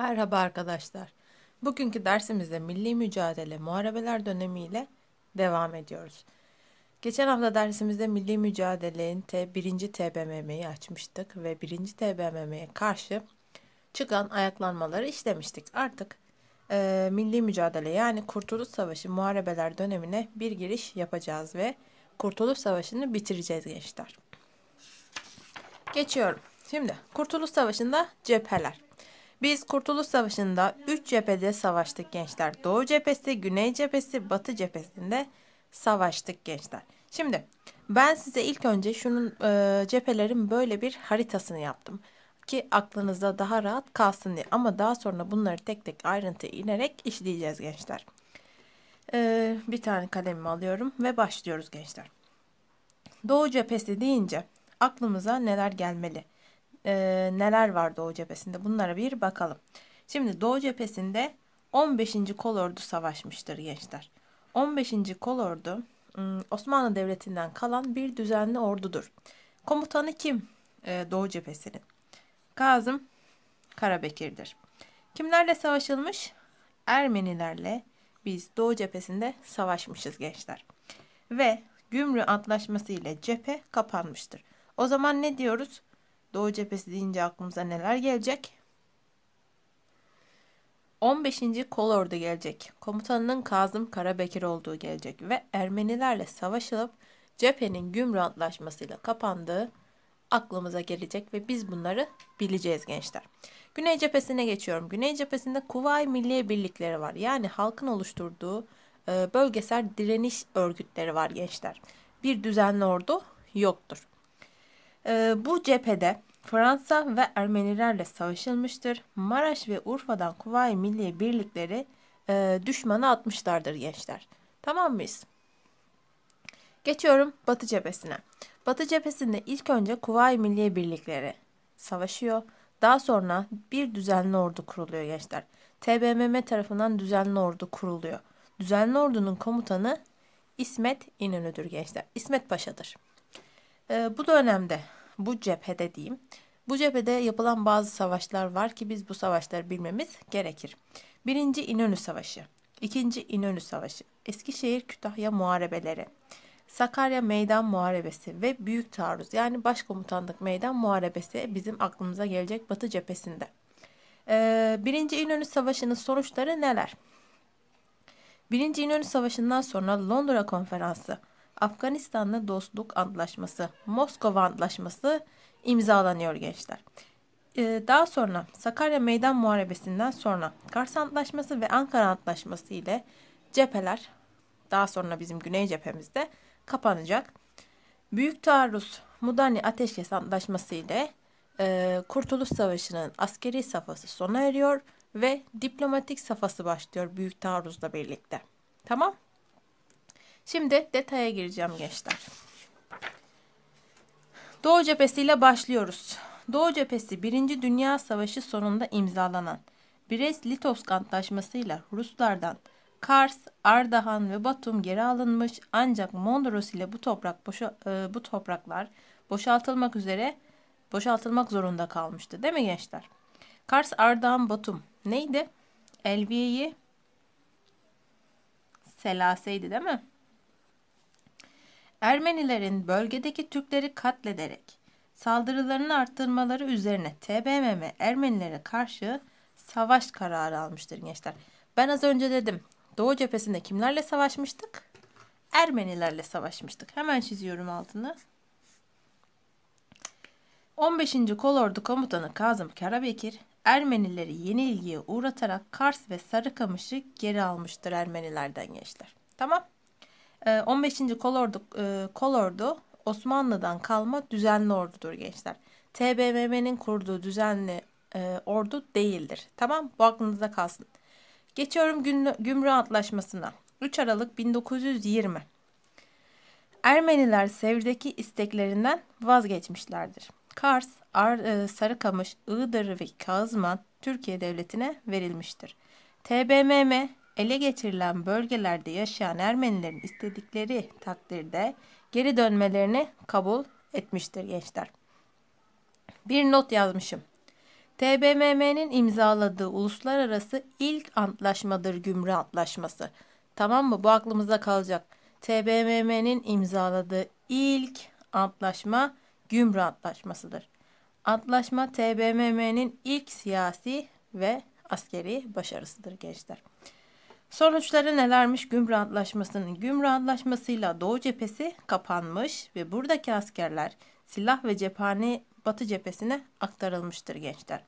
Merhaba arkadaşlar. Bugünkü dersimizde milli mücadele muharebeler dönemiyle devam ediyoruz. Geçen hafta dersimizde milli mücadelenin 1. TBMM'yi açmıştık ve 1. TBMM'ye karşı çıkan ayaklanmaları işlemiştik. Artık e, milli mücadele yani Kurtuluş Savaşı muharebeler dönemine bir giriş yapacağız ve Kurtuluş Savaşı'nı bitireceğiz gençler. Geçiyorum. Şimdi Kurtuluş Savaşı'nda cepheler. Biz Kurtuluş Savaşı'nda 3 cephede savaştık gençler. Doğu cephesi, Güney cephesi, Batı cephesinde savaştık gençler. Şimdi ben size ilk önce şunun e, cephelerin böyle bir haritasını yaptım ki aklınızda daha rahat kalsın diye. Ama daha sonra bunları tek tek ayrıntıya inerek işleyeceğiz gençler. Ee, bir tane kalemimi alıyorum ve başlıyoruz gençler. Doğu cephesi deyince aklımıza neler gelmeli? e, neler var Doğu cephesinde bunlara bir bakalım. Şimdi Doğu cephesinde 15. kolordu savaşmıştır gençler. 15. kolordu Osmanlı Devleti'nden kalan bir düzenli ordudur. Komutanı kim e, Doğu cephesinin? Kazım Karabekir'dir. Kimlerle savaşılmış? Ermenilerle biz Doğu cephesinde savaşmışız gençler. Ve Gümrü Antlaşması ile cephe kapanmıştır. O zaman ne diyoruz? Doğu cephesi deyince aklımıza neler gelecek? 15. Kol Ordu gelecek. Komutanının Kazım Karabekir olduğu gelecek ve Ermenilerle savaşılıp cephenin Gümrü Antlaşması'yla kapandığı aklımıza gelecek ve biz bunları bileceğiz gençler. Güney cephesine geçiyorum. Güney cephesinde Kuvay Milliye Birlikleri var. Yani halkın oluşturduğu e, bölgesel direniş örgütleri var gençler. Bir düzenli ordu yoktur. Ee, bu cephede Fransa ve Ermenilerle savaşılmıştır. Maraş ve Urfa'dan Kuvayi Milliye birlikleri e, düşmana atmışlardır gençler. Tamam mıyız? Geçiyorum Batı cephesine. Batı cephesinde ilk önce Kuvayi Milliye birlikleri savaşıyor. Daha sonra bir düzenli ordu kuruluyor gençler. TBMM tarafından düzenli ordu kuruluyor. Düzenli ordunun komutanı İsmet İnönü'dür gençler. İsmet Paşa'dır. Ee, bu dönemde, bu cephede diyeyim, bu cephede yapılan bazı savaşlar var ki biz bu savaşları bilmemiz gerekir. Birinci İnönü Savaşı, ikinci İnönü Savaşı, Eskişehir-Kütahya Muharebeleri, Sakarya Meydan Muharebesi ve Büyük Taarruz yani Başkomutanlık Meydan Muharebesi bizim aklımıza gelecek Batı cephesinde. Ee, Birinci İnönü Savaşı'nın sonuçları neler? Birinci İnönü Savaşı'ndan sonra Londra Konferansı, Afganistanlı Dostluk Antlaşması, Moskova Antlaşması imzalanıyor gençler. Ee, daha sonra Sakarya Meydan Muharebesi'nden sonra Kars Antlaşması ve Ankara Antlaşması ile cepheler daha sonra bizim güney cephemizde kapanacak. Büyük Taarruz Mudani Ateşkes Antlaşması ile e, Kurtuluş Savaşı'nın askeri safhası sona eriyor ve diplomatik safhası başlıyor Büyük Taarruz'la birlikte. Tamam? Şimdi detaya gireceğim gençler. Doğu cephesiyle başlıyoruz. Doğu cephesi 1. Dünya Savaşı sonunda imzalanan Brest-Litovsk Antlaşması'yla Ruslardan Kars, Ardahan ve Batum geri alınmış ancak Mondros ile bu toprak boşa, e, bu topraklar boşaltılmak üzere boşaltılmak zorunda kalmıştı değil mi gençler? Kars, Ardahan, Batum neydi? Elviye'yi Selase'ydi değil mi? Ermenilerin bölgedeki Türkleri katlederek saldırılarını arttırmaları üzerine TBMM Ermenilere karşı savaş kararı almıştır gençler. Ben az önce dedim Doğu cephesinde kimlerle savaşmıştık? Ermenilerle savaşmıştık. Hemen çiziyorum altını. 15. Kolordu Komutanı Kazım Karabekir, Ermenileri yenilgiye uğratarak Kars ve Sarıkamış'ı geri almıştır Ermenilerden gençler. Tamam. 15. Ee, kolordu, e, kolordu Osmanlı'dan kalma düzenli ordudur gençler. TBMM'nin kurduğu düzenli e, ordu değildir. Tamam bu aklınızda kalsın. Geçiyorum Gümrü Antlaşması'na. 3 Aralık 1920. Ermeniler Sevr'deki isteklerinden vazgeçmişlerdir. Kars, Ar, e, Sarıkamış, Iğdır ve Kazman Türkiye Devleti'ne verilmiştir. TBMM ele geçirilen bölgelerde yaşayan Ermenilerin istedikleri takdirde geri dönmelerini kabul etmiştir gençler. Bir not yazmışım. TBMM'nin imzaladığı uluslararası ilk antlaşmadır gümrü antlaşması. Tamam mı? Bu aklımızda kalacak. TBMM'nin imzaladığı ilk antlaşma gümrü antlaşmasıdır. Antlaşma TBMM'nin ilk siyasi ve askeri başarısıdır gençler. Sonuçları nelermiş Gümrü Antlaşması'nın? Gümrü Antlaşması'yla Doğu cephesi kapanmış ve buradaki askerler silah ve cephane Batı cephesine aktarılmıştır gençler.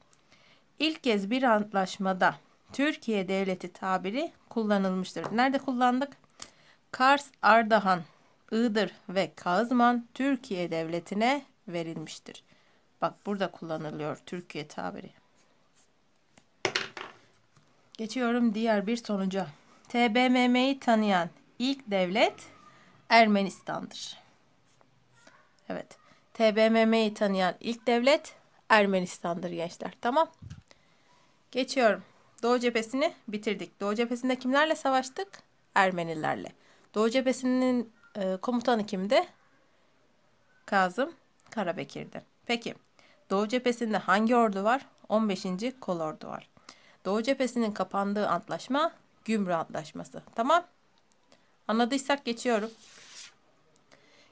İlk kez bir antlaşmada Türkiye devleti tabiri kullanılmıştır. Nerede kullandık? Kars, Ardahan, Iğdır ve Kazman Türkiye devletine verilmiştir. Bak burada kullanılıyor Türkiye tabiri. Geçiyorum diğer bir sonuca. TBMM'yi tanıyan ilk devlet Ermenistan'dır. Evet. TBMM'yi tanıyan ilk devlet Ermenistan'dır gençler. Tamam. Geçiyorum. Doğu cephesini bitirdik. Doğu cephesinde kimlerle savaştık? Ermenilerle. Doğu cephesinin e, komutanı kimdi? Kazım Karabekir'di. Peki Doğu cephesinde hangi ordu var? 15. Kol ordu var. Doğu cephesinin kapandığı antlaşma Gümrü Antlaşması. Tamam. Anladıysak geçiyorum.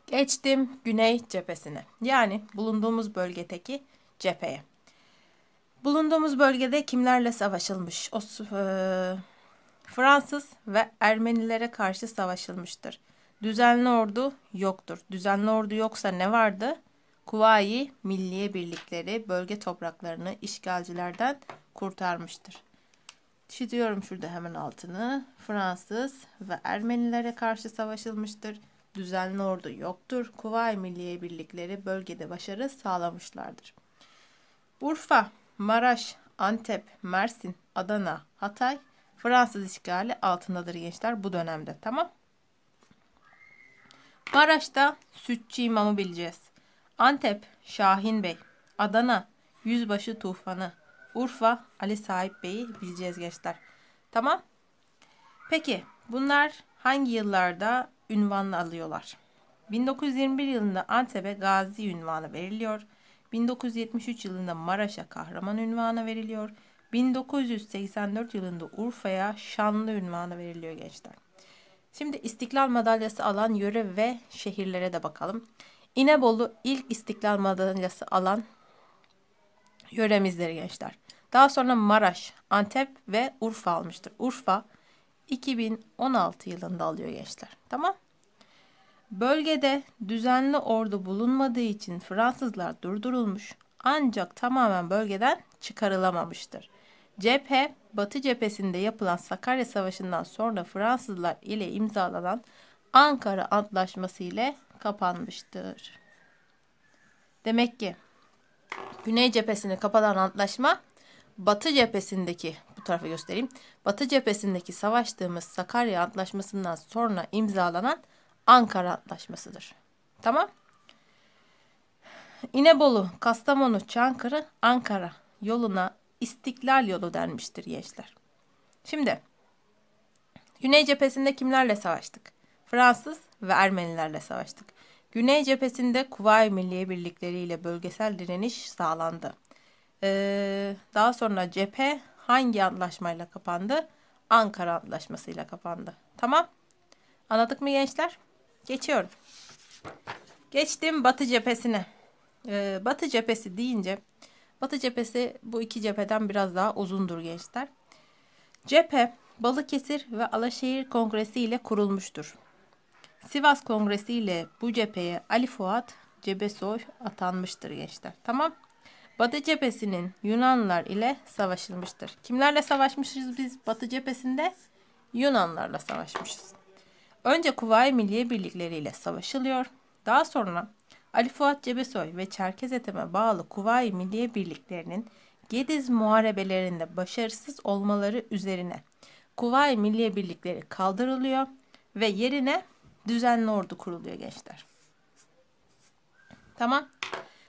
Geçtim güney cephesine. Yani bulunduğumuz bölgedeki cepheye. Bulunduğumuz bölgede kimlerle savaşılmış? O, e, Fransız ve Ermenilere karşı savaşılmıştır. Düzenli ordu yoktur. Düzenli ordu yoksa ne vardı? Kuvayi Milliye Birlikleri bölge topraklarını işgalcilerden kurtarmıştır. Çiziyorum şurada hemen altını. Fransız ve Ermenilere karşı savaşılmıştır. Düzenli ordu yoktur. Kuvayi Milliye Birlikleri bölgede başarı sağlamışlardır. Urfa, Maraş, Antep, Mersin, Adana, Hatay Fransız işgali altındadır gençler bu dönemde tamam. Maraş'ta Sütçü İmam'ı bileceğiz. Antep Şahin Bey, Adana Yüzbaşı Tufanı, Urfa Ali Sahip Bey'i bileceğiz gençler. Tamam. Peki bunlar hangi yıllarda ünvanı alıyorlar? 1921 yılında Antep'e Gazi ünvanı veriliyor. 1973 yılında Maraş'a kahraman ünvanı veriliyor. 1984 yılında Urfa'ya şanlı ünvanı veriliyor gençler. Şimdi İstiklal Madalyası alan yöre ve şehirlere de bakalım. İnebolu ilk istiklal Madalyası alan yöremizleri gençler. Daha sonra Maraş, Antep ve Urfa almıştır. Urfa 2016 yılında alıyor gençler. Tamam. Bölgede düzenli ordu bulunmadığı için Fransızlar durdurulmuş ancak tamamen bölgeden çıkarılamamıştır. Cephe, Batı cephesinde yapılan Sakarya Savaşı'ndan sonra Fransızlar ile imzalanan Ankara Antlaşması ile kapanmıştır. Demek ki Güney cephesini kapatan antlaşma Batı cephesindeki bu tarafa göstereyim. Batı cephesindeki savaştığımız Sakarya Antlaşması'ndan sonra imzalanan Ankara Antlaşması'dır. Tamam? İnebolu, Kastamonu, Çankırı, Ankara yoluna İstiklal yolu denmiştir gençler. Şimdi Güney cephesinde kimlerle savaştık? Fransız ve Ermenilerle savaştık. Güney cephesinde Kuvayi Milliye Birlikleri ile bölgesel direniş sağlandı. Ee, daha sonra cephe hangi antlaşmayla kapandı? Ankara Antlaşması'yla kapandı. Tamam. Anladık mı gençler? Geçiyorum. Geçtim Batı cephesine. Ee, Batı cephesi deyince Batı cephesi bu iki cepheden biraz daha uzundur gençler. Cephe Balıkesir ve Alaşehir Kongresi ile kurulmuştur. Sivas Kongresi ile bu cepheye Ali Fuat Cebesoy atanmıştır gençler. Tamam. Batı cephesinin Yunanlar ile savaşılmıştır. Kimlerle savaşmışız biz Batı cephesinde? Yunanlarla savaşmışız. Önce Kuvayi Milliye Birlikleri ile savaşılıyor. Daha sonra Ali Fuat Cebesoy ve Çerkez Etem'e bağlı Kuvayi Milliye Birliklerinin Gediz muharebelerinde başarısız olmaları üzerine Kuvayi Milliye Birlikleri kaldırılıyor ve yerine Düzenli ordu kuruluyor gençler. Tamam.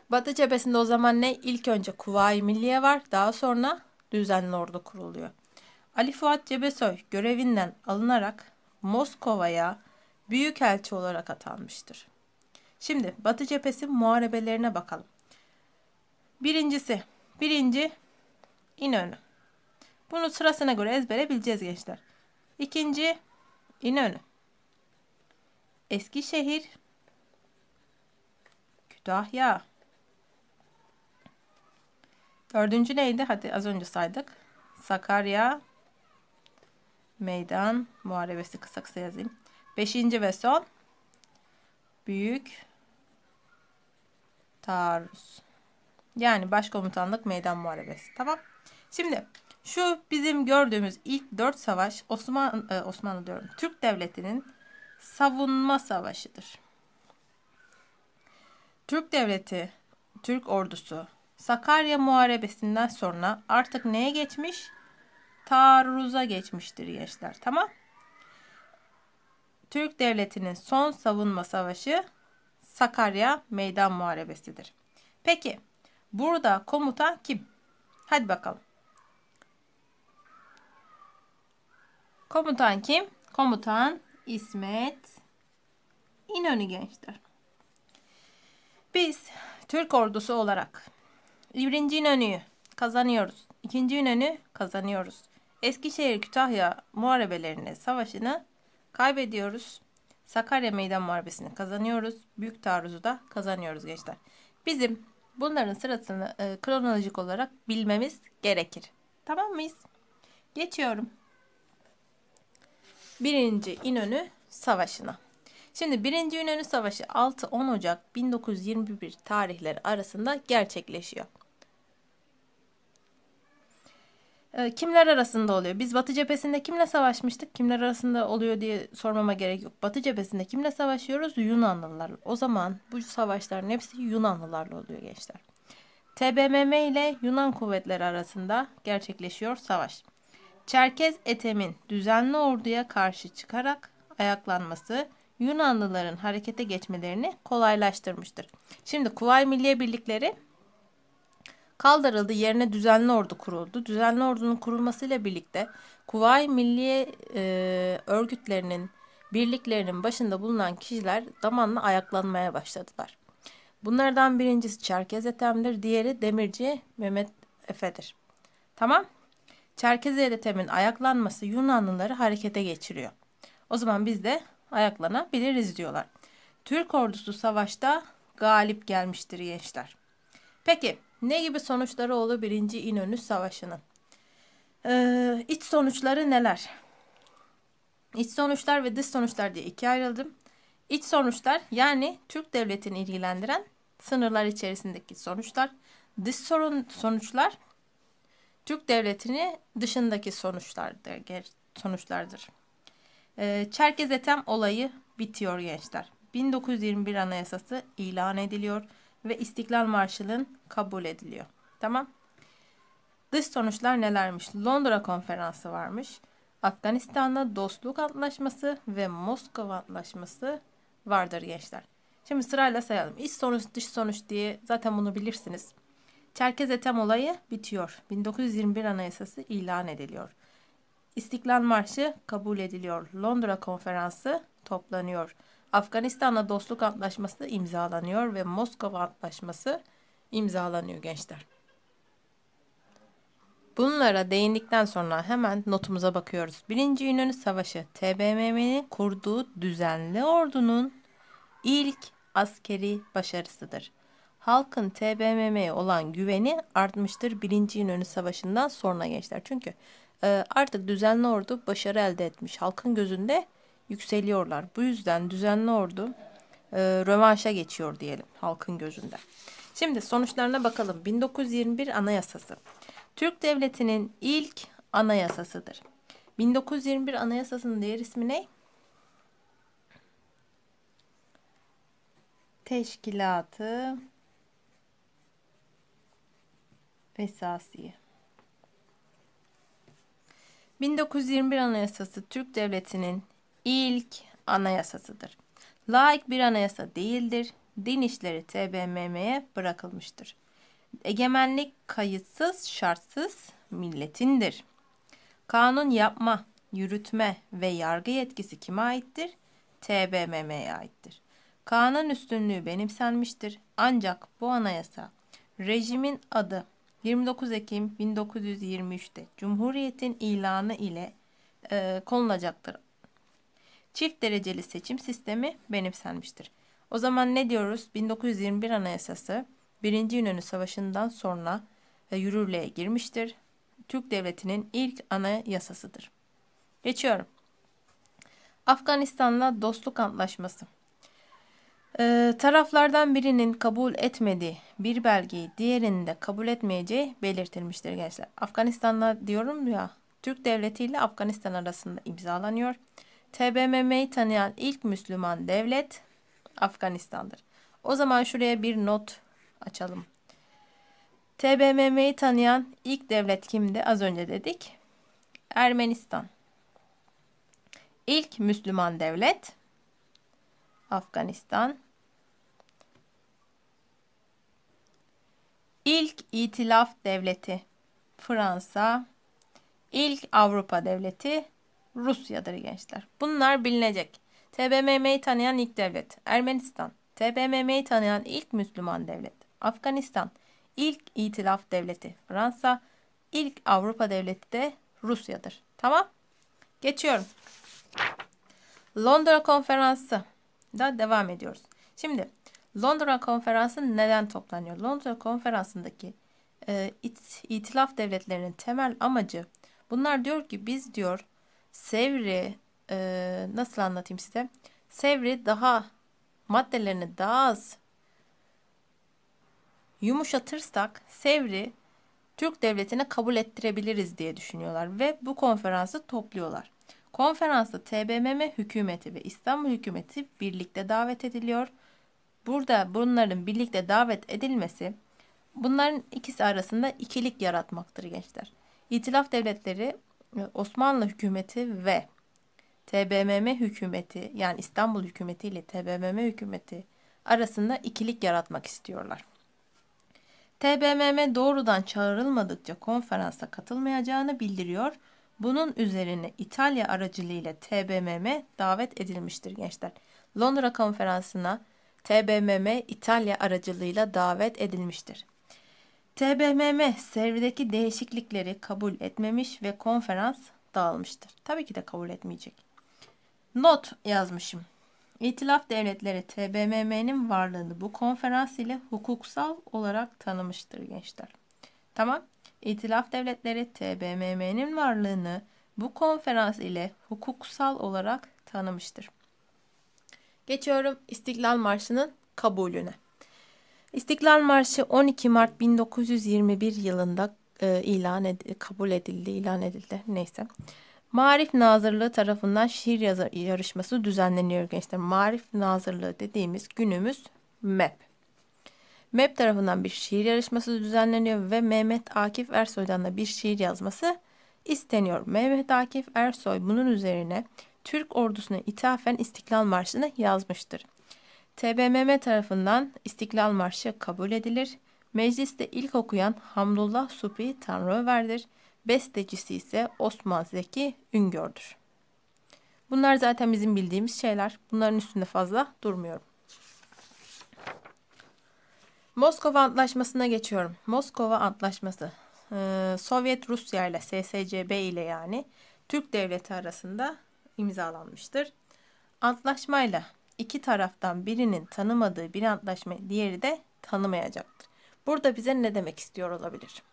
Batı cephesinde o zaman ne? İlk önce Kuvayi Milliye var. Daha sonra düzenli ordu kuruluyor. Ali Fuat Cebesoy görevinden alınarak Moskova'ya büyük elçi olarak atanmıştır. Şimdi Batı cephesi muharebelerine bakalım. Birincisi, birinci İnönü. Bunu sırasına göre ezbere bileceğiz gençler. İkinci İnönü. Eskişehir, Kütahya. Dördüncü neydi? Hadi az önce saydık. Sakarya, meydan, muharebesi kısa kısa yazayım. Beşinci ve son, büyük, taarruz. Yani başkomutanlık meydan muharebesi. Tamam. Şimdi şu bizim gördüğümüz ilk dört savaş Osmanlı, e, Osmanlı diyorum Türk Devleti'nin savunma savaşıdır. Türk devleti, Türk ordusu Sakarya Muharebesi'nden sonra artık neye geçmiş? Taarruza geçmiştir gençler. Tamam. Türk devletinin son savunma savaşı Sakarya Meydan Muharebesi'dir. Peki burada komutan kim? Hadi bakalım. Komutan kim? Komutan İsmet İnönü gençler. Biz Türk ordusu olarak birinci İnönü'yü kazanıyoruz. İkinci İnönü kazanıyoruz. Eskişehir Kütahya muharebelerine savaşını kaybediyoruz. Sakarya Meydan Muharebesi'ni kazanıyoruz. Büyük taarruzu da kazanıyoruz gençler. Bizim bunların sırasını e, kronolojik olarak bilmemiz gerekir. Tamam mıyız? Geçiyorum. 1. İnönü Savaşı'na. Şimdi 1. İnönü Savaşı 6-10 Ocak 1921 tarihleri arasında gerçekleşiyor. Ee, kimler arasında oluyor? Biz Batı cephesinde kimle savaşmıştık? Kimler arasında oluyor diye sormama gerek yok. Batı cephesinde kimle savaşıyoruz? Yunanlılar. O zaman bu savaşların hepsi Yunanlılarla oluyor gençler. TBMM ile Yunan kuvvetleri arasında gerçekleşiyor savaş. Çerkez Etem'in düzenli orduya karşı çıkarak ayaklanması Yunanlıların harekete geçmelerini kolaylaştırmıştır. Şimdi Kuvay Milliye Birlikleri kaldırıldı. Yerine düzenli ordu kuruldu. Düzenli ordunun kurulmasıyla birlikte Kuvay Milliye e, örgütlerinin birliklerinin başında bulunan kişiler zamanla ayaklanmaya başladılar. Bunlardan birincisi Çerkez etemdir, Diğeri Demirci Mehmet Efe'dir. Tamam. Çerkez de ayaklanması Yunanlıları harekete geçiriyor. O zaman biz de ayaklanabiliriz diyorlar. Türk ordusu savaşta galip gelmiştir gençler. Peki ne gibi sonuçları oldu 1. İnönü Savaşı'nın? Ee, iç sonuçları neler? İç sonuçlar ve dış sonuçlar diye ikiye ayrıldım. İç sonuçlar yani Türk devletini ilgilendiren sınırlar içerisindeki sonuçlar. Dış sorun sonuçlar Türk devletini dışındaki sonuçlardır. sonuçlardır. Ee, Çerkez Etem olayı bitiyor gençler. 1921 Anayasası ilan ediliyor ve İstiklal Marşı'nın kabul ediliyor. Tamam. Dış sonuçlar nelermiş? Londra Konferansı varmış. Afganistan'da Dostluk Antlaşması ve Moskova Antlaşması vardır gençler. Şimdi sırayla sayalım. İç sonuç, dış sonuç diye zaten bunu bilirsiniz. Çerkez Etem olayı bitiyor. 1921 Anayasası ilan ediliyor. İstiklal Marşı kabul ediliyor. Londra Konferansı toplanıyor. Afganistan'la dostluk antlaşması imzalanıyor ve Moskova antlaşması imzalanıyor gençler. Bunlara değindikten sonra hemen notumuza bakıyoruz. Birinci Yunan Savaşı TBMM'nin kurduğu düzenli ordunun ilk askeri başarısıdır halkın TBMM'ye olan güveni artmıştır 1. İnönü Savaşı'ndan sonra gençler. Çünkü e, artık düzenli ordu başarı elde etmiş. Halkın gözünde yükseliyorlar. Bu yüzden düzenli ordu e, rövanşa geçiyor diyelim halkın gözünde. Şimdi sonuçlarına bakalım. 1921 Anayasası. Türk Devleti'nin ilk anayasasıdır. 1921 Anayasası'nın diğer ismi ne? Teşkilatı Vesasiye 1921 Anayasası Türk Devleti'nin ilk anayasasıdır. Laik bir anayasa değildir. Din işleri TBMM'ye bırakılmıştır. Egemenlik kayıtsız, şartsız milletindir. Kanun yapma, yürütme ve yargı yetkisi kime aittir? TBMM'ye aittir. Kanun üstünlüğü benimsenmiştir. Ancak bu anayasa rejimin adı 29 Ekim 1923'te Cumhuriyet'in ilanı ile e, konulacaktır. Çift dereceli seçim sistemi benimsenmiştir. O zaman ne diyoruz? 1921 Anayasası 1. İnönü Savaşı'ndan sonra e, yürürlüğe girmiştir. Türk Devleti'nin ilk anayasasıdır. Geçiyorum. Afganistan'la dostluk antlaşması. Ee, taraflardan birinin kabul etmediği bir belgeyi diğerinin de kabul etmeyeceği belirtilmiştir gençler. Afganistanla diyorum ya Türk Devleti ile Afganistan arasında imzalanıyor. TBMM'yi tanıyan ilk Müslüman devlet Afganistan'dır. O zaman şuraya bir not açalım. TBMM'yi tanıyan ilk devlet kimdi? Az önce dedik. Ermenistan. İlk Müslüman devlet Afganistan. İlk İtilaf Devleti Fransa. İlk Avrupa Devleti Rusya'dır gençler. Bunlar bilinecek. TBMM'yi tanıyan ilk devlet Ermenistan. TBMM'yi tanıyan ilk Müslüman devlet Afganistan. İlk İtilaf Devleti Fransa. İlk Avrupa Devleti de Rusya'dır. Tamam. Geçiyorum. Londra Konferansı da devam ediyoruz. Şimdi Londra Konferansı neden toplanıyor? Londra Konferansı'ndaki e, it, itilaf devletlerinin temel amacı bunlar diyor ki biz diyor Sevri e, nasıl anlatayım size? Sevri daha maddelerini daha az yumuşatırsak Sevri Türk devletine kabul ettirebiliriz diye düşünüyorlar ve bu konferansı topluyorlar. Konferansta TBMM hükümeti ve İstanbul hükümeti birlikte davet ediliyor. Burada bunların birlikte davet edilmesi bunların ikisi arasında ikilik yaratmaktır gençler. İtilaf devletleri e, Osmanlı hükümeti ve TBMM hükümeti yani İstanbul hükümeti ile TBMM hükümeti arasında ikilik yaratmak istiyorlar. TBMM doğrudan çağrılmadıkça konferansa katılmayacağını bildiriyor bunun üzerine İtalya aracılığıyla TBMM davet edilmiştir gençler. Londra konferansına TBMM İtalya aracılığıyla davet edilmiştir. TBMM servideki değişiklikleri kabul etmemiş ve konferans dağılmıştır. Tabii ki de kabul etmeyecek. Not yazmışım. İtilaf devletleri TBMM'nin varlığını bu konferans ile hukuksal olarak tanımıştır gençler. Tamam. İtilaf Devletleri TBMM'nin varlığını bu konferans ile hukuksal olarak tanımıştır. Geçiyorum İstiklal Marşı'nın kabulüne. İstiklal Marşı 12 Mart 1921 yılında e, ilan edildi, kabul edildi, ilan edildi. Neyse. Marif Nazırlığı tarafından şiir yazar, yarışması düzenleniyor gençler. Marif Nazırlığı dediğimiz günümüz MEP. MEP tarafından bir şiir yarışması düzenleniyor ve Mehmet Akif Ersoy'dan da bir şiir yazması isteniyor. Mehmet Akif Ersoy bunun üzerine Türk ordusuna ithafen İstiklal Marşı'nı yazmıştır. TBMM tarafından İstiklal Marşı kabul edilir. Mecliste ilk okuyan Hamdullah Supi Tanrıverdir. Bestecisi ise Osman Zeki Üngör'dür. Bunlar zaten bizim bildiğimiz şeyler. Bunların üstünde fazla durmuyorum. Moskova Antlaşması'na geçiyorum. Moskova Antlaşması. Ee, Sovyet Rusya ile SSCB ile yani Türk Devleti arasında imzalanmıştır. Antlaşmayla iki taraftan birinin tanımadığı bir antlaşma diğeri de tanımayacaktır. Burada bize ne demek istiyor olabilir?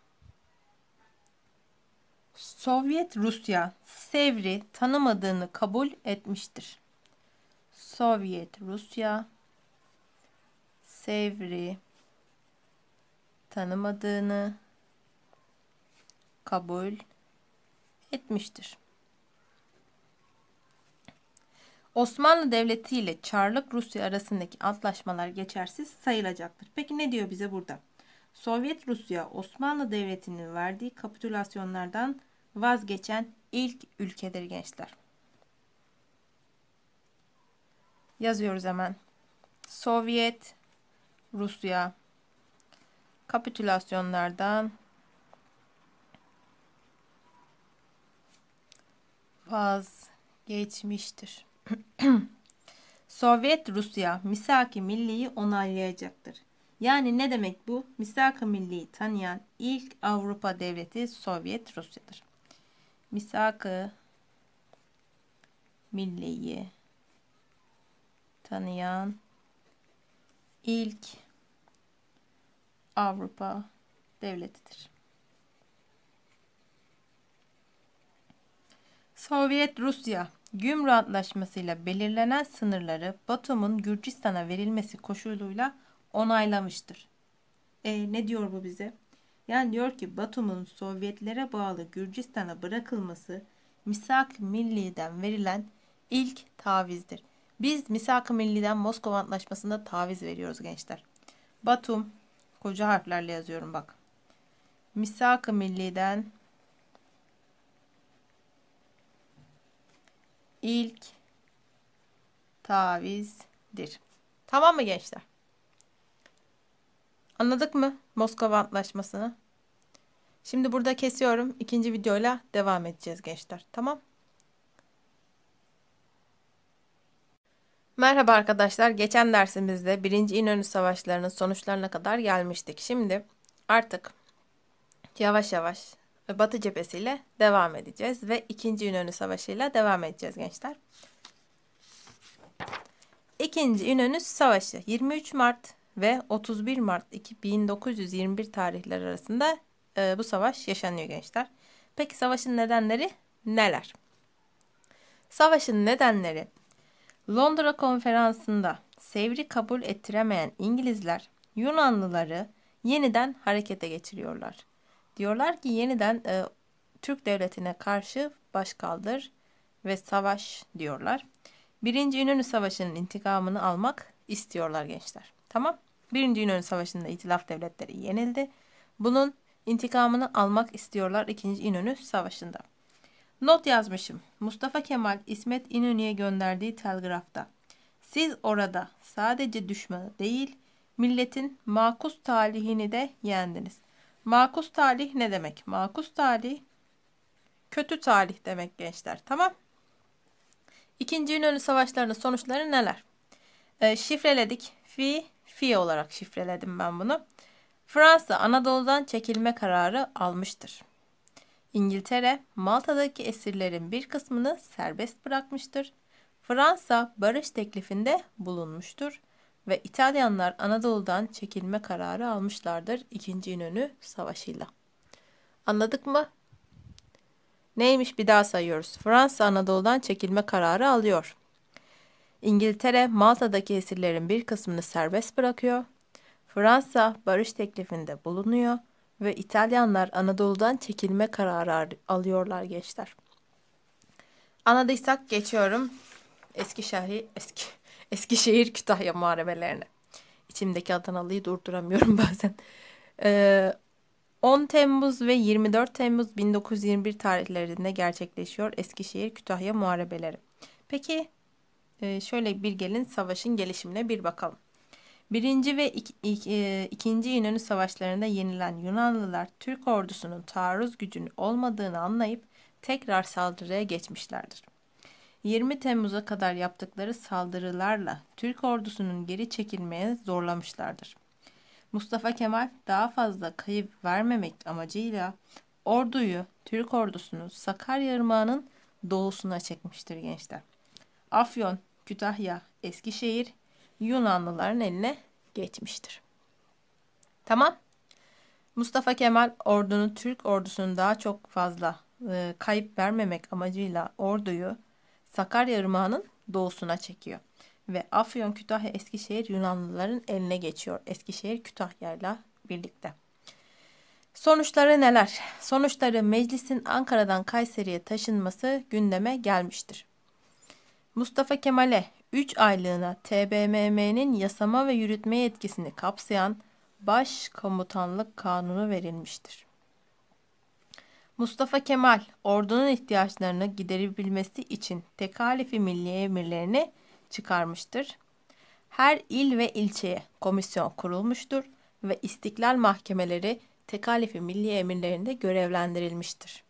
Sovyet Rusya Sevr'i tanımadığını kabul etmiştir. Sovyet Rusya Sevr'i tanımadığını kabul etmiştir. Osmanlı Devleti ile Çarlık Rusya arasındaki antlaşmalar geçersiz sayılacaktır. Peki ne diyor bize burada? Sovyet Rusya Osmanlı Devleti'nin verdiği kapitülasyonlardan vazgeçen ilk ülkedir gençler. Yazıyoruz hemen. Sovyet Rusya kapitülasyonlardan vazgeçmiştir. Sovyet Rusya misaki milliyi onaylayacaktır. Yani ne demek bu? Misaki milliyi tanıyan ilk Avrupa devleti Sovyet Rusya'dır. Misaki milliyi tanıyan ilk Avrupa devletidir. Sovyet Rusya Gümrü Antlaşması'yla belirlenen sınırları Batum'un Gürcistan'a verilmesi koşuluyla onaylamıştır. E ne diyor bu bize? Yani diyor ki Batum'un Sovyetlere bağlı Gürcistan'a bırakılması Misak Milli'den verilen ilk tavizdir. Biz misak Milli'den Moskova Antlaşması'nda taviz veriyoruz gençler. Batum Koca harflerle yazıyorum bak. Misak-ı Milli'den ilk tavizdir. Tamam mı gençler? Anladık mı Moskova Antlaşması'nı? Şimdi burada kesiyorum. İkinci videoyla devam edeceğiz gençler. Tamam. Merhaba arkadaşlar. Geçen dersimizde 1. İnönü Savaşları'nın sonuçlarına kadar gelmiştik. Şimdi artık yavaş yavaş Batı ile devam edeceğiz ve 2. İnönü ile devam edeceğiz gençler. 2. İnönü Savaşı 23 Mart ve 31 Mart 1921 tarihler arasında e, bu savaş yaşanıyor gençler. Peki savaşın nedenleri neler? Savaşın nedenleri Londra konferansında sevri kabul ettiremeyen İngilizler Yunanlıları yeniden harekete geçiriyorlar. Diyorlar ki yeniden e, Türk devletine karşı başkaldır ve savaş diyorlar. Birinci İnönü Savaşı'nın intikamını almak istiyorlar gençler. Tamam. Birinci İnönü Savaşı'nda İtilaf Devletleri yenildi. Bunun intikamını almak istiyorlar ikinci İnönü Savaşı'nda. Not yazmışım. Mustafa Kemal İsmet İnönü'ye gönderdiği telgrafta. Siz orada sadece düşmanı değil, milletin makus talihini de yendiniz. Makus talih ne demek? Makus talih kötü talih demek gençler. Tamam. İkinci İnönü savaşlarının sonuçları neler? E, şifreledik. Fi, fi olarak şifreledim ben bunu. Fransa Anadolu'dan çekilme kararı almıştır. İngiltere, Malta'daki esirlerin bir kısmını serbest bırakmıştır. Fransa barış teklifinde bulunmuştur ve İtalyanlar Anadolu'dan çekilme kararı almışlardır 2. İnönü Savaşı'yla. Anladık mı? Neymiş bir daha sayıyoruz. Fransa Anadolu'dan çekilme kararı alıyor. İngiltere Malta'daki esirlerin bir kısmını serbest bırakıyor. Fransa barış teklifinde bulunuyor ve İtalyanlar Anadolu'dan çekilme kararı alıyorlar gençler. Anadıysak geçiyorum Eskişehir, eski, Eskişehir Kütahya muharebelerine. İçimdeki Adanalı'yı durduramıyorum bazen. Ee, 10 Temmuz ve 24 Temmuz 1921 tarihlerinde gerçekleşiyor Eskişehir Kütahya muharebeleri. Peki e, şöyle bir gelin savaşın gelişimine bir bakalım. Birinci ve e, ikinci İnönü Savaşları'nda yenilen Yunanlılar Türk ordusunun taarruz gücünün olmadığını anlayıp tekrar saldırıya geçmişlerdir. 20 Temmuz'a kadar yaptıkları saldırılarla Türk ordusunun geri çekilmeye zorlamışlardır. Mustafa Kemal daha fazla kayıp vermemek amacıyla orduyu, Türk ordusunu Sakar Irmağı'nın doğusuna çekmiştir gençler. Afyon, Kütahya, Eskişehir Yunanlıların eline geçmiştir. Tamam. Mustafa Kemal ordunu Türk ordusunun daha çok fazla e, kayıp vermemek amacıyla orduyu Sakarya Irmağı'nın doğusuna çekiyor. Ve Afyon, Kütahya, Eskişehir Yunanlıların eline geçiyor. Eskişehir, Kütahya'yla birlikte. Sonuçları neler? Sonuçları meclisin Ankara'dan Kayseri'ye taşınması gündeme gelmiştir. Mustafa Kemal'e 3 aylığına TBMM'nin yasama ve yürütme yetkisini kapsayan Baş Komutanlık Kanunu verilmiştir. Mustafa Kemal ordunun ihtiyaçlarını giderebilmesi için tekalifi milli emirlerini çıkarmıştır. Her il ve ilçeye komisyon kurulmuştur ve istiklal mahkemeleri tekalifi milli emirlerinde görevlendirilmiştir.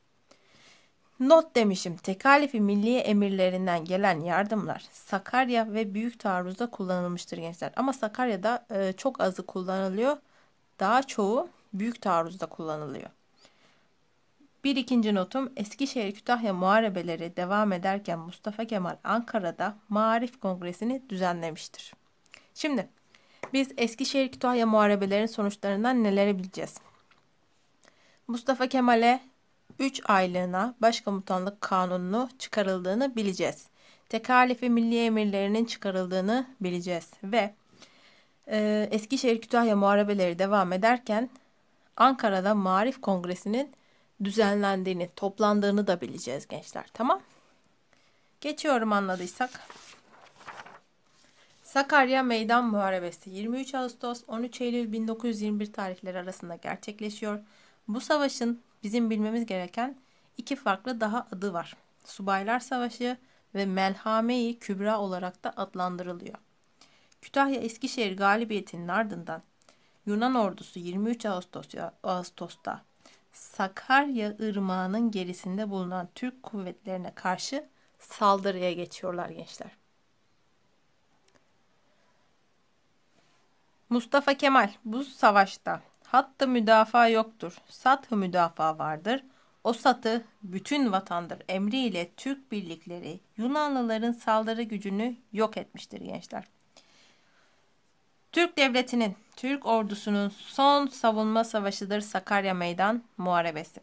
Not demişim tekalifi milli emirlerinden gelen yardımlar Sakarya ve büyük taarruzda kullanılmıştır gençler. Ama Sakarya'da e, çok azı kullanılıyor. Daha çoğu büyük taarruzda kullanılıyor. Bir ikinci notum Eskişehir-Kütahya muharebeleri devam ederken Mustafa Kemal Ankara'da Maarif Kongresi'ni düzenlemiştir. Şimdi biz Eskişehir-Kütahya muharebelerinin sonuçlarından neler bileceğiz? Mustafa Kemal'e 3 aylığına başkomutanlık kanununu çıkarıldığını bileceğiz. Tekalifi milli emirlerinin çıkarıldığını bileceğiz ve e, Eskişehir-Kütahya muharebeleri devam ederken Ankara'da Marif Kongresi'nin düzenlendiğini, toplandığını da bileceğiz gençler. Tamam? Geçiyorum anladıysak. Sakarya Meydan Muharebesi 23 Ağustos 13 Eylül 1921 tarihleri arasında gerçekleşiyor. Bu savaşın bizim bilmemiz gereken iki farklı daha adı var. Subaylar Savaşı ve Melhame-i Kübra olarak da adlandırılıyor. Kütahya Eskişehir galibiyetinin ardından Yunan ordusu 23 Ağustos, Ağustos'ta Sakarya Irmağı'nın gerisinde bulunan Türk kuvvetlerine karşı saldırıya geçiyorlar gençler. Mustafa Kemal bu savaşta Hattı müdafaa yoktur. Sathı müdafaa vardır. O satı bütün vatandır emriyle Türk birlikleri Yunanlıların saldırı gücünü yok etmiştir gençler. Türk devletinin, Türk ordusunun son savunma savaşıdır Sakarya Meydan Muharebesi.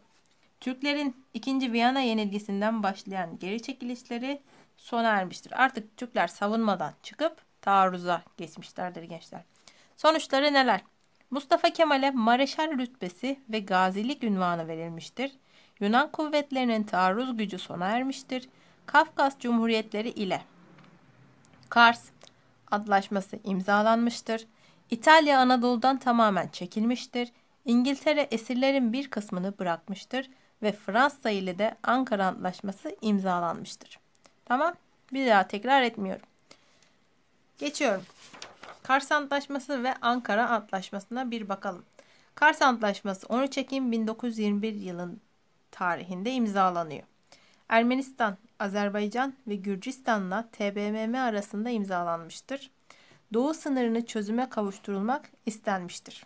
Türklerin 2. Viyana yenilgisinden başlayan geri çekilişleri sona ermiştir. Artık Türkler savunmadan çıkıp taarruza geçmişlerdir gençler. Sonuçları neler? Mustafa Kemal'e mareşal rütbesi ve gazilik ünvanı verilmiştir. Yunan kuvvetlerinin taarruz gücü sona ermiştir. Kafkas Cumhuriyetleri ile Kars Antlaşması imzalanmıştır. İtalya Anadolu'dan tamamen çekilmiştir. İngiltere esirlerin bir kısmını bırakmıştır ve Fransa ile de Ankara Antlaşması imzalanmıştır. Tamam. Bir daha tekrar etmiyorum. Geçiyorum. Kars Antlaşması ve Ankara Antlaşması'na bir bakalım. Kars Antlaşması 13 Ekim 1921 yılın tarihinde imzalanıyor. Ermenistan, Azerbaycan ve Gürcistan'la TBMM arasında imzalanmıştır. Doğu sınırını çözüme kavuşturulmak istenmiştir.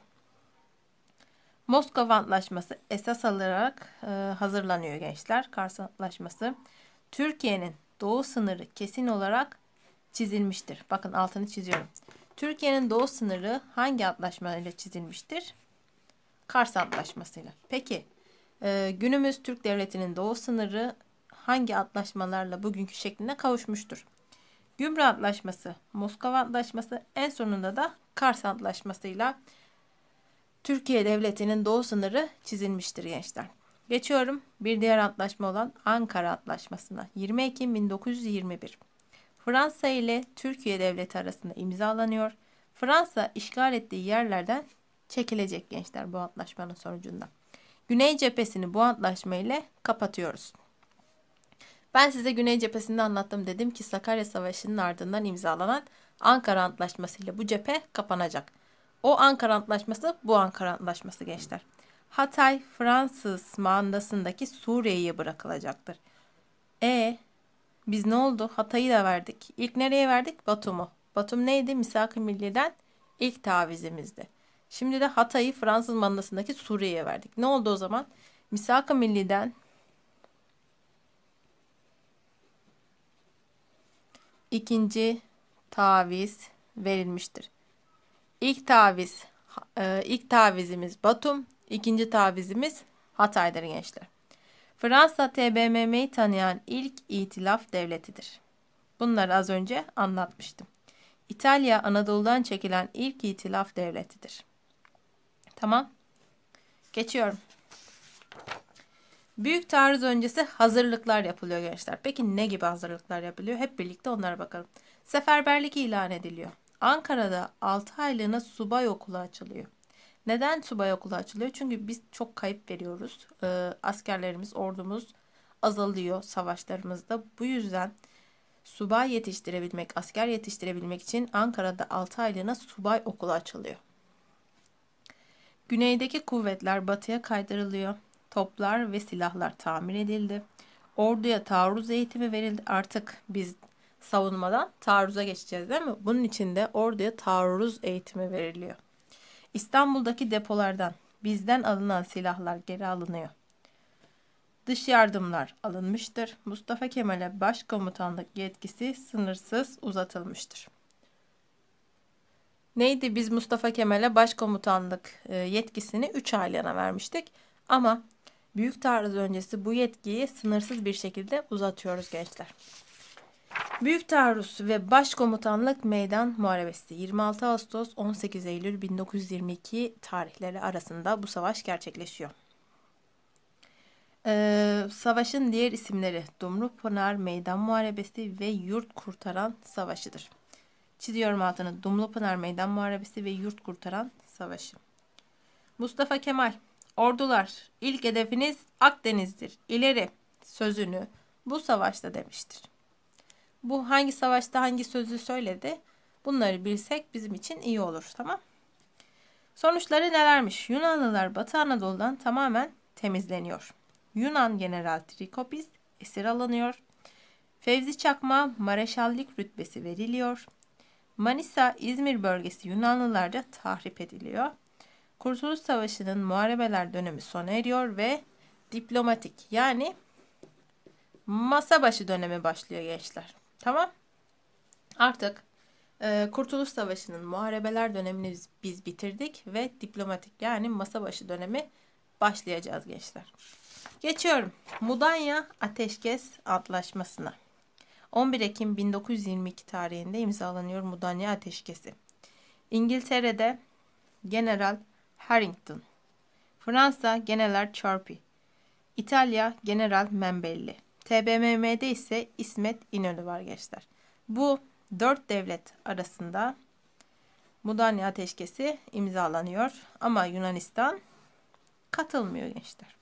Moskova Antlaşması esas alarak e, hazırlanıyor gençler. Kars Antlaşması Türkiye'nin doğu sınırı kesin olarak çizilmiştir. Bakın altını çiziyorum. Türkiye'nin doğu sınırı hangi antlaşma ile çizilmiştir? Kars Antlaşması Peki e, günümüz Türk Devleti'nin doğu sınırı hangi antlaşmalarla bugünkü şekline kavuşmuştur? Gümrü Antlaşması, Moskova Antlaşması en sonunda da Kars Antlaşması Türkiye Devleti'nin doğu sınırı çizilmiştir gençler. Geçiyorum bir diğer antlaşma olan Ankara Antlaşması'na. 20 Ekim 1921. Fransa ile Türkiye devleti arasında imzalanıyor. Fransa işgal ettiği yerlerden çekilecek gençler bu antlaşmanın sonucunda. Güney cephesini bu antlaşma ile kapatıyoruz. Ben size Güney cephesinde anlattım dedim ki Sakarya Savaşı'nın ardından imzalanan Ankara Antlaşması ile bu cephe kapanacak. O Ankara Antlaşması bu Ankara Antlaşması gençler. Hatay Fransız mandasındaki Suriye'ye bırakılacaktır. E biz ne oldu? Hatay'ı da verdik. İlk nereye verdik? Batum'u. Batum neydi? Misak-ı Milli'den ilk tavizimizdi. Şimdi de Hatay'ı Fransız manasındaki Suriye'ye verdik. Ne oldu o zaman? Misak-ı Milli'den ikinci taviz verilmiştir. İlk taviz, e, ilk tavizimiz Batum, ikinci tavizimiz Hatay'dır gençler. Fransa TBMM'yi tanıyan ilk itilaf devletidir. Bunları az önce anlatmıştım. İtalya Anadolu'dan çekilen ilk itilaf devletidir. Tamam. Geçiyorum. Büyük taarruz öncesi hazırlıklar yapılıyor gençler. Peki ne gibi hazırlıklar yapılıyor? Hep birlikte onlara bakalım. Seferberlik ilan ediliyor. Ankara'da 6 aylığına subay okulu açılıyor. Neden subay okulu açılıyor? Çünkü biz çok kayıp veriyoruz. Ee, askerlerimiz, ordumuz azalıyor savaşlarımızda. Bu yüzden subay yetiştirebilmek, asker yetiştirebilmek için Ankara'da 6 aylığına subay okulu açılıyor. Güneydeki kuvvetler batıya kaydırılıyor. Toplar ve silahlar tamir edildi. Orduya taarruz eğitimi verildi. Artık biz savunmadan taarruza geçeceğiz değil mi? Bunun için de orduya taarruz eğitimi veriliyor. İstanbul'daki depolardan bizden alınan silahlar geri alınıyor. Dış yardımlar alınmıştır. Mustafa Kemal'e başkomutanlık yetkisi sınırsız uzatılmıştır. Neydi biz Mustafa Kemal'e başkomutanlık e, yetkisini 3 aylığına vermiştik. Ama büyük taarruz öncesi bu yetkiyi sınırsız bir şekilde uzatıyoruz gençler. Büyük Taarruz ve Başkomutanlık Meydan Muharebesi 26 Ağustos 18 Eylül 1922 tarihleri arasında bu savaş gerçekleşiyor. Ee, savaşın diğer isimleri Dumlupınar Meydan Muharebesi ve Yurt Kurtaran Savaşı'dır. Çiziyorum altını Dumlupınar Meydan Muharebesi ve Yurt Kurtaran Savaşı. Mustafa Kemal, ordular ilk hedefiniz Akdeniz'dir, İleri, sözünü bu savaşta demiştir bu hangi savaşta hangi sözü söyledi bunları bilsek bizim için iyi olur tamam. Sonuçları nelermiş? Yunanlılar Batı Anadolu'dan tamamen temizleniyor. Yunan General Trikopis esir alınıyor. Fevzi Çakma mareşallik rütbesi veriliyor. Manisa, İzmir bölgesi Yunanlılarca tahrip ediliyor. Kurtuluş Savaşı'nın muharebeler dönemi sona eriyor ve diplomatik yani masa başı dönemi başlıyor gençler. Tamam. Artık e, Kurtuluş Savaşı'nın muharebeler dönemini biz, biz bitirdik ve diplomatik yani masa başı dönemi başlayacağız gençler. Geçiyorum. Mudanya Ateşkes Antlaşması'na. 11 Ekim 1922 tarihinde imzalanıyor Mudanya Ateşkesi. İngiltere'de General Harrington, Fransa General Charpy, İtalya General Membelli, TBMM'de ise İsmet İnönü var gençler. Bu dört devlet arasında Mudanya Ateşkesi imzalanıyor ama Yunanistan katılmıyor gençler.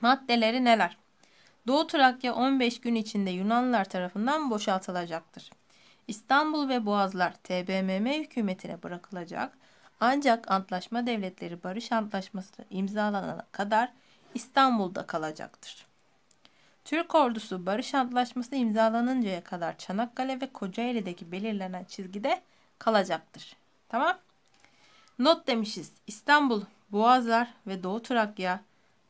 Maddeleri neler? Doğu Trakya 15 gün içinde Yunanlılar tarafından boşaltılacaktır. İstanbul ve Boğazlar TBMM hükümetine bırakılacak ancak antlaşma devletleri barış antlaşması imzalanana kadar İstanbul'da kalacaktır. Türk ordusu barış antlaşması imzalanıncaya kadar Çanakkale ve Kocaeli'deki belirlenen çizgide kalacaktır. Tamam? Not demişiz. İstanbul, Boğazlar ve Doğu Trakya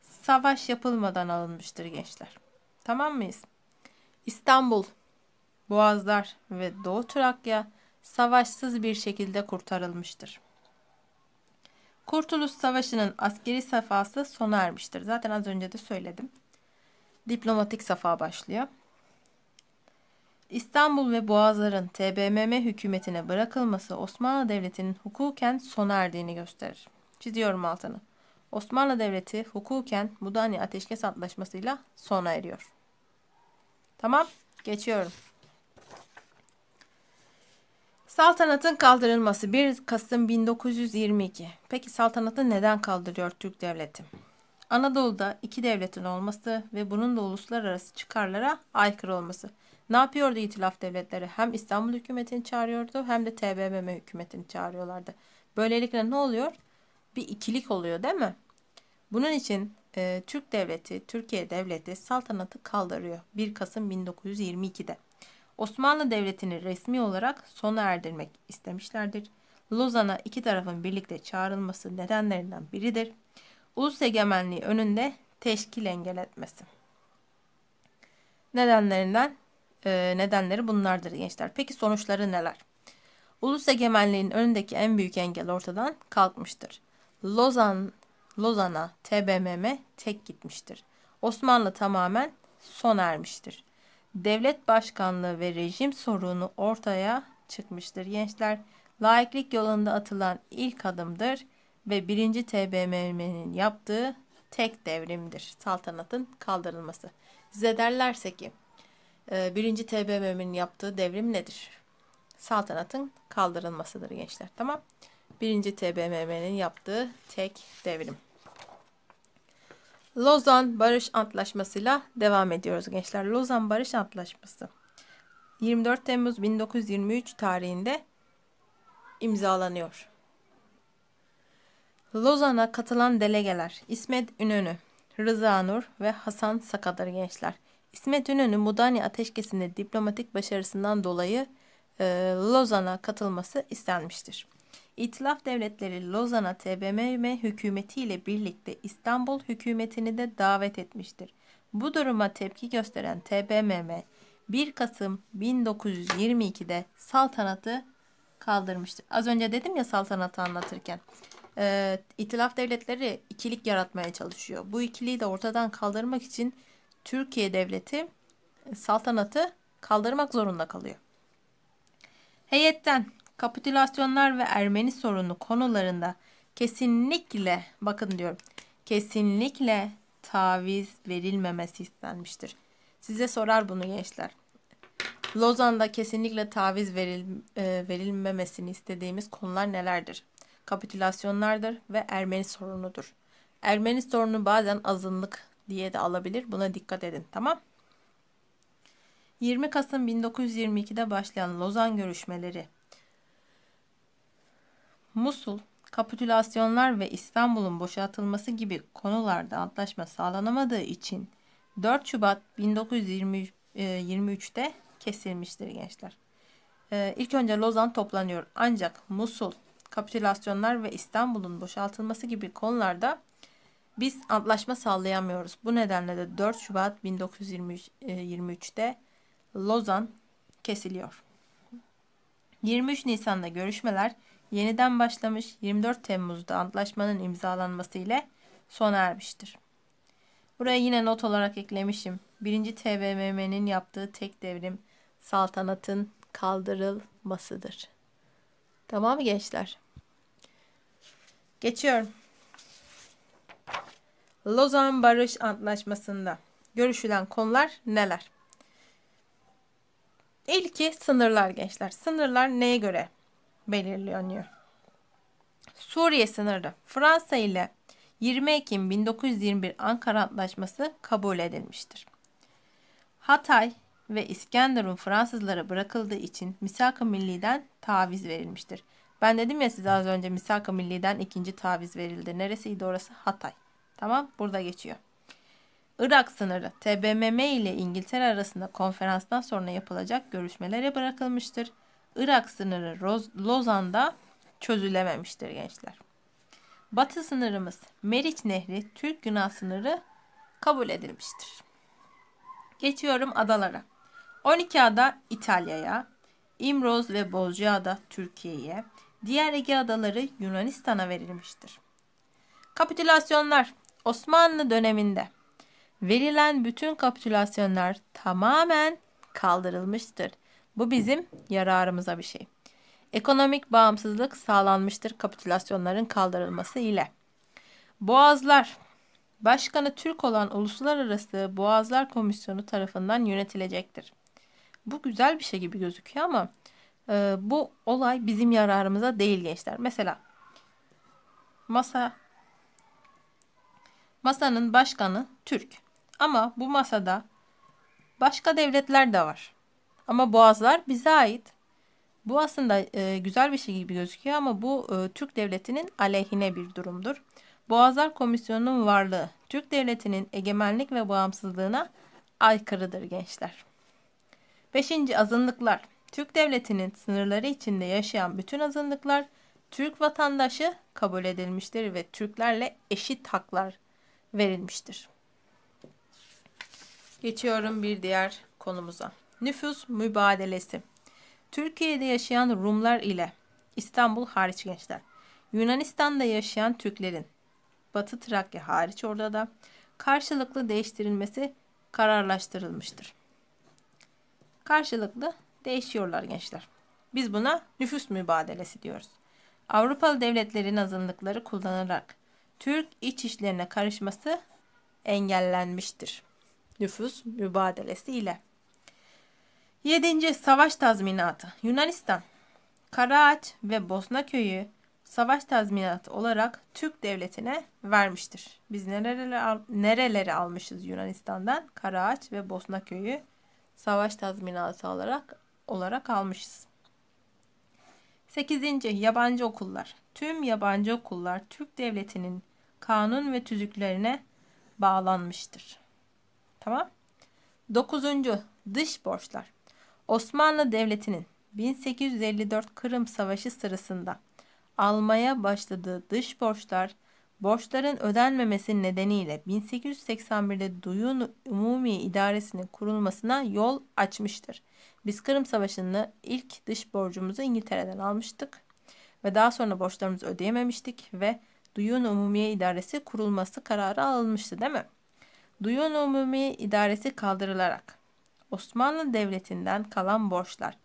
savaş yapılmadan alınmıştır gençler. Tamam mıyız? İstanbul, Boğazlar ve Doğu Trakya savaşsız bir şekilde kurtarılmıştır. Kurtuluş Savaşı'nın askeri safhası sona ermiştir. Zaten az önce de söyledim diplomatik safa başlıyor. İstanbul ve Boğazların TBMM hükümetine bırakılması Osmanlı Devleti'nin hukuken sona erdiğini gösterir. Çiziyorum altını. Osmanlı Devleti hukuken Mudani Ateşkes Antlaşması'yla sona eriyor. Tamam, geçiyorum. Saltanatın kaldırılması 1 Kasım 1922. Peki saltanatı neden kaldırıyor Türk Devleti? Anadolu'da iki devletin olması ve bunun da uluslararası çıkarlara aykırı olması. Ne yapıyordu itilaf devletleri? Hem İstanbul hükümetini çağırıyordu hem de TBMM hükümetini çağırıyorlardı. Böylelikle ne oluyor? Bir ikilik oluyor değil mi? Bunun için e, Türk devleti, Türkiye devleti saltanatı kaldırıyor 1 Kasım 1922'de. Osmanlı Devleti'ni resmi olarak sona erdirmek istemişlerdir. Lozan'a iki tarafın birlikte çağrılması nedenlerinden biridir ulus egemenliği önünde teşkil engel etmesi. Nedenlerinden e, nedenleri bunlardır gençler. Peki sonuçları neler? Ulus egemenliğin önündeki en büyük engel ortadan kalkmıştır. Lozan Lozan'a TBMM tek gitmiştir. Osmanlı tamamen son ermiştir. Devlet başkanlığı ve rejim sorunu ortaya çıkmıştır. Gençler laiklik yolunda atılan ilk adımdır ve 1. TBMM'nin yaptığı tek devrimdir saltanatın kaldırılması. Size derlerse ki 1. E, TBMM'nin yaptığı devrim nedir? Saltanatın kaldırılmasıdır gençler tamam. 1. TBMM'nin yaptığı tek devrim. Lozan Barış Antlaşması'yla devam ediyoruz gençler. Lozan Barış Antlaşması 24 Temmuz 1923 tarihinde imzalanıyor. Lozan'a katılan delegeler İsmet Ünönü, Rıza Nur ve Hasan Sakadır gençler. İsmet Ünönü Mudani ateşkesinde diplomatik başarısından dolayı e, Lozan'a katılması istenmiştir. İtilaf devletleri Lozan'a TBMM hükümetiyle birlikte İstanbul hükümetini de davet etmiştir. Bu duruma tepki gösteren TBMM 1 Kasım 1922'de saltanatı kaldırmıştır. Az önce dedim ya saltanatı anlatırken e, itilaf devletleri ikilik yaratmaya çalışıyor. Bu ikiliği de ortadan kaldırmak için Türkiye devleti e, saltanatı kaldırmak zorunda kalıyor. Heyetten kapitülasyonlar ve Ermeni sorunu konularında kesinlikle bakın diyorum kesinlikle taviz verilmemesi istenmiştir. Size sorar bunu gençler. Lozan'da kesinlikle taviz veril, e, verilmemesini istediğimiz konular nelerdir? kapitülasyonlardır ve Ermeni sorunudur. Ermeni sorunu bazen azınlık diye de alabilir. Buna dikkat edin tamam. 20 Kasım 1922'de başlayan Lozan görüşmeleri Musul, kapitülasyonlar ve İstanbul'un boşaltılması gibi konularda antlaşma sağlanamadığı için 4 Şubat 1923'te e, kesilmiştir gençler. E, ilk önce Lozan toplanıyor ancak Musul kapitülasyonlar ve İstanbul'un boşaltılması gibi konularda biz antlaşma sağlayamıyoruz. Bu nedenle de 4 Şubat 1923'te e, Lozan kesiliyor. 23 Nisan'da görüşmeler yeniden başlamış 24 Temmuz'da antlaşmanın imzalanması ile sona ermiştir. Buraya yine not olarak eklemişim. 1. TBMM'nin yaptığı tek devrim saltanatın kaldırılmasıdır. Tamam mı gençler? Geçiyorum. Lozan Barış Antlaşması'nda görüşülen konular neler? İlki sınırlar gençler. Sınırlar neye göre belirleniyor? Suriye sınırı Fransa ile 20 Ekim 1921 Ankara Antlaşması kabul edilmiştir. Hatay ve İskenderun Fransızlara bırakıldığı için Misak-ı Milli'den taviz verilmiştir. Ben dedim ya size az önce Misak-ı Milli'den ikinci taviz verildi. Neresiydi orası? Hatay. Tamam burada geçiyor. Irak sınırı TBMM ile İngiltere arasında konferanstan sonra yapılacak görüşmelere bırakılmıştır. Irak sınırı Roz Lozan'da çözülememiştir gençler. Batı sınırımız Meriç Nehri Türk Yunan sınırı kabul edilmiştir. Geçiyorum adalara. 12 ada İtalya'ya, İmroz ve Bozcaada Türkiye'ye, Diğer Ege adaları Yunanistan'a verilmiştir. Kapitülasyonlar Osmanlı döneminde verilen bütün kapitülasyonlar tamamen kaldırılmıştır. Bu bizim yararımıza bir şey. Ekonomik bağımsızlık sağlanmıştır kapitülasyonların kaldırılması ile. Boğazlar Başkanı Türk olan Uluslararası Boğazlar Komisyonu tarafından yönetilecektir. Bu güzel bir şey gibi gözüküyor ama e, bu olay bizim yararımıza değil gençler. Mesela masa masanın başkanı Türk. Ama bu masada başka devletler de var. Ama boğazlar bize ait. Bu aslında e, güzel bir şey gibi gözüküyor ama bu e, Türk devletinin aleyhine bir durumdur. Boğazlar Komisyonu'nun varlığı Türk devletinin egemenlik ve bağımsızlığına aykırıdır gençler. 5. Azınlıklar Türk devletinin sınırları içinde yaşayan bütün azınlıklar Türk vatandaşı kabul edilmiştir ve Türklerle eşit haklar verilmiştir. Geçiyorum bir diğer konumuza. Nüfus mübadelesi. Türkiye'de yaşayan Rumlar ile İstanbul hariç gençler. Yunanistan'da yaşayan Türklerin Batı Trakya hariç orada da karşılıklı değiştirilmesi kararlaştırılmıştır. Karşılıklı değişiyorlar gençler. Biz buna nüfus mübadelesi diyoruz. Avrupalı devletlerin azınlıkları kullanarak Türk iç işlerine karışması engellenmiştir. Nüfus mübadelesi ile. 7. Savaş tazminatı. Yunanistan, Karaağaç ve Bosna Köyü savaş tazminatı olarak Türk devletine vermiştir. Biz nereleri, al nereleri almışız Yunanistan'dan? Karaağaç ve Bosna Köyü savaş tazminatı olarak olarak almışız. 8. Yabancı okullar. Tüm yabancı okullar Türk devletinin kanun ve tüzüklerine bağlanmıştır. Tamam? 9. Dış borçlar. Osmanlı Devleti'nin 1854 Kırım Savaşı sırasında almaya başladığı dış borçlar Borçların ödenmemesi nedeniyle 1881'de Duyun Umumi İdaresi'nin kurulmasına yol açmıştır. Biz Kırım Savaşı'nda ilk dış borcumuzu İngiltere'den almıştık ve daha sonra borçlarımızı ödeyememiştik ve Duyun Umumi İdaresi kurulması kararı alınmıştı değil mi? Duyun Umumi İdaresi kaldırılarak Osmanlı Devleti'nden kalan borçlar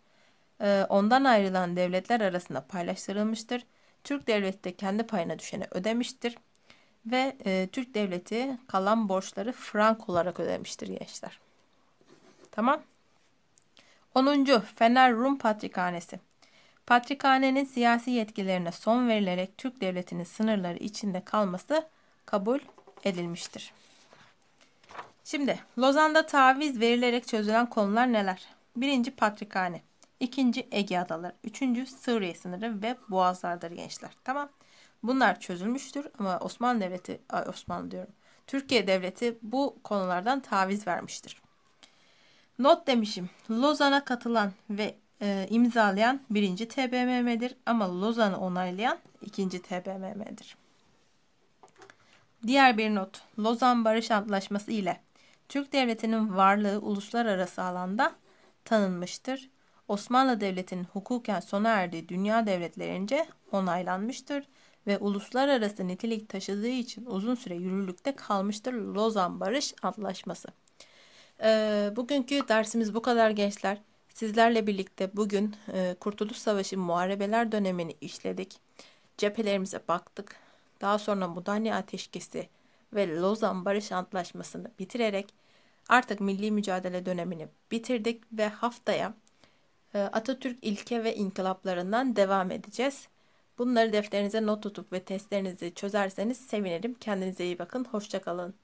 ondan ayrılan devletler arasında paylaştırılmıştır Türk devleti de kendi payına düşeni ödemiştir ve e, Türk devleti kalan borçları frank olarak ödemiştir gençler. Tamam. 10. Fener Rum Patrikhanesi. Patrikhanenin siyasi yetkilerine son verilerek Türk devletinin sınırları içinde kalması kabul edilmiştir. Şimdi Lozan'da taviz verilerek çözülen konular neler? Birinci Patrikhane. İkinci Ege Adaları. Üçüncü Suriye sınırı ve Boğazlardır gençler. Tamam. Bunlar çözülmüştür ama Osmanlı Devleti, Osmanlı diyorum. Türkiye Devleti bu konulardan taviz vermiştir. Not demişim. Lozan'a katılan ve e, imzalayan birinci TBMM'dir ama Lozan'ı onaylayan ikinci TBMM'dir. Diğer bir not. Lozan Barış Antlaşması ile Türk Devleti'nin varlığı uluslararası alanda tanınmıştır Osmanlı Devleti'nin hukuken sona erdiği dünya devletlerince onaylanmıştır ve uluslararası nitelik taşıdığı için uzun süre yürürlükte kalmıştır Lozan Barış Antlaşması. Ee, bugünkü dersimiz bu kadar gençler. Sizlerle birlikte bugün e, Kurtuluş Savaşı muharebeler dönemini işledik. Cephelerimize baktık. Daha sonra Mudanya Ateşkesi ve Lozan Barış Antlaşması'nı bitirerek artık milli mücadele dönemini bitirdik ve haftaya ee, Atatürk ilke ve inkılaplarından devam edeceğiz. Bunları defterinize not tutup ve testlerinizi çözerseniz sevinirim. Kendinize iyi bakın. Hoşçakalın.